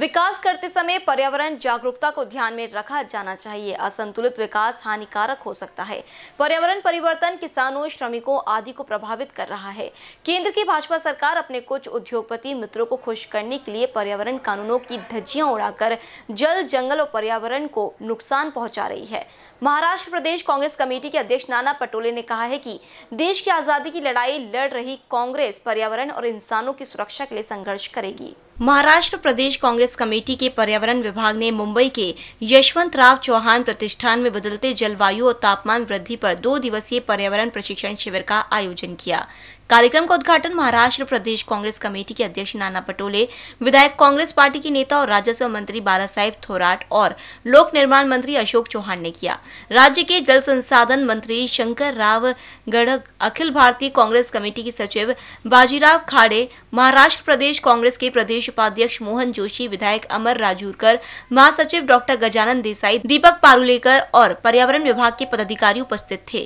विकास करते समय पर्यावरण जागरूकता को ध्यान में रखा जाना चाहिए असंतुलित विकास हानिकारक हो सकता है पर्यावरण परिवर्तन किसानों श्रमिकों आदि को प्रभावित कर रहा है केंद्र की भाजपा सरकार अपने कुछ उद्योगपति मित्रों को खुश करने के लिए पर्यावरण कानूनों की धज्जियां उड़ाकर जल जंगल और पर्यावरण को नुकसान पहुंचा रही है महाराष्ट्र प्रदेश कांग्रेस कमेटी के अध्यक्ष नाना पटोले ने कहा है कि देश की आज़ादी की लड़ाई लड़ रही कांग्रेस पर्यावरण और इंसानों की सुरक्षा के लिए संघर्ष करेगी महाराष्ट्र प्रदेश कांग्रेस कमेटी के पर्यावरण विभाग ने मुंबई के यशवंत राव चौहान प्रतिष्ठान में बदलते जलवायु और तापमान वृद्धि पर दो दिवसीय पर्यावरण प्रशिक्षण शिविर का आयोजन किया कार्यक्रम का उद्घाटन महाराष्ट्र प्रदेश कांग्रेस कमेटी के अध्यक्ष नाना पटोले विधायक कांग्रेस पार्टी के नेता और राजस्व मंत्री बाला साहेब थोराट और लोक निर्माण मंत्री अशोक चौहान ने किया राज्य के जल संसाधन मंत्री शंकर राव गढ़ अखिल भारतीय कांग्रेस कमेटी के सचिव बाजीराव खाड़े महाराष्ट्र प्रदेश कांग्रेस के प्रदेश उपाध्यक्ष मोहन जोशी विधायक अमर राजूरकर महासचिव डॉक्टर गजानन देसाई दीपक पारुलेकर और पर्यावरण विभाग के पदाधिकारी उपस्थित थे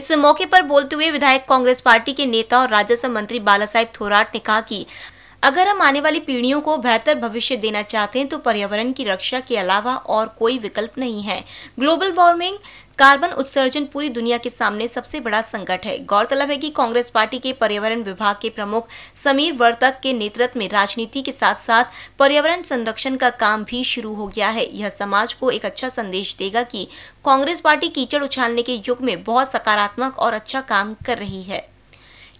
इस मौके पर बोलते हुए विधायक कांग्रेस पार्टी के नेता और राजस्व मंत्री बाला साहेब थोराट ने कहा की अगर हम आने वाली पीढ़ियों को बेहतर भविष्य देना चाहते हैं तो पर्यावरण की रक्षा के अलावा और कोई विकल्प नहीं है ग्लोबल वार्मिंग कार्बन उत्सर्जन पूरी दुनिया के सामने सबसे बड़ा संकट है गौरतलब है कि कांग्रेस पार्टी के पर्यावरण विभाग के प्रमुख समीर वर्तक के नेतृत्व में राजनीति के साथ साथ पर्यावरण संरक्षण का काम भी शुरू हो गया है यह समाज को एक अच्छा संदेश देगा की कांग्रेस पार्टी कीचड़ उछालने के युग में बहुत सकारात्मक और अच्छा काम कर रही है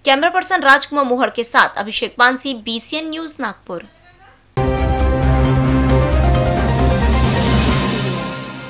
कैमरा पर्सन राजकुमार मोहर के साथ अभिषेक पानसी बीसीएन न्यूज नागपुर